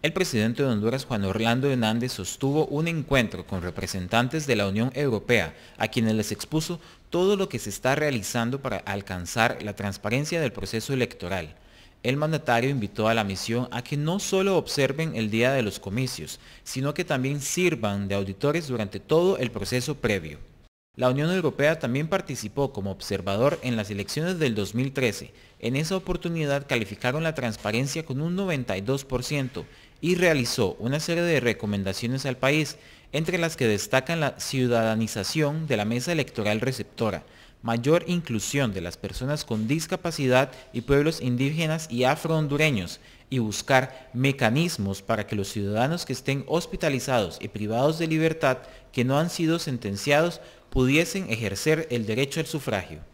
El presidente de Honduras, Juan Orlando Hernández, sostuvo un encuentro con representantes de la Unión Europea, a quienes les expuso todo lo que se está realizando para alcanzar la transparencia del proceso electoral. El mandatario invitó a la misión a que no solo observen el día de los comicios, sino que también sirvan de auditores durante todo el proceso previo. La Unión Europea también participó como observador en las elecciones del 2013. En esa oportunidad calificaron la transparencia con un 92% y realizó una serie de recomendaciones al país, entre las que destacan la ciudadanización de la mesa electoral receptora, mayor inclusión de las personas con discapacidad y pueblos indígenas y afro-hondureños y buscar mecanismos para que los ciudadanos que estén hospitalizados y privados de libertad que no han sido sentenciados pudiesen ejercer el derecho al sufragio.